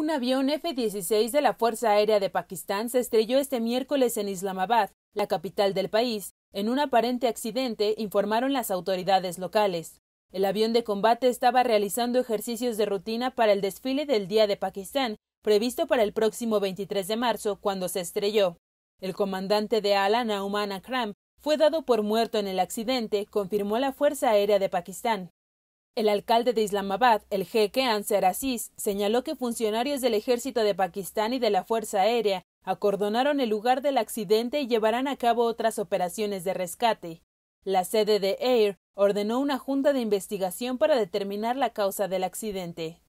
Un avión F-16 de la Fuerza Aérea de Pakistán se estrelló este miércoles en Islamabad, la capital del país, en un aparente accidente, informaron las autoridades locales. El avión de combate estaba realizando ejercicios de rutina para el desfile del Día de Pakistán, previsto para el próximo 23 de marzo, cuando se estrelló. El comandante de Ala Nauman Akram fue dado por muerto en el accidente, confirmó la Fuerza Aérea de Pakistán. El alcalde de Islamabad, el jeque Ansar Aziz, señaló que funcionarios del ejército de Pakistán y de la Fuerza Aérea acordonaron el lugar del accidente y llevarán a cabo otras operaciones de rescate. La sede de AIR ordenó una junta de investigación para determinar la causa del accidente.